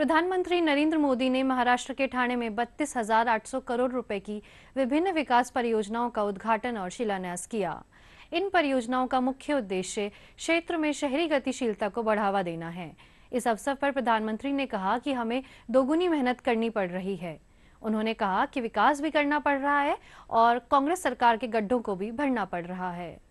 प्रधानमंत्री नरेंद्र मोदी ने महाराष्ट्र के ठाणे में बत्तीस हजार आठ सौ करोड़ रुपए की विभिन्न विकास परियोजनाओं का उद्घाटन और शिलान्यास किया इन परियोजनाओं का मुख्य उद्देश्य क्षेत्र में शहरी गतिशीलता को बढ़ावा देना है इस अवसर पर प्रधानमंत्री ने कहा कि हमें दोगुनी मेहनत करनी पड़ रही है उन्होंने कहा कि विकास भी करना पड़ रहा है और कांग्रेस सरकार के गड्ढों को भी भरना पड़ रहा है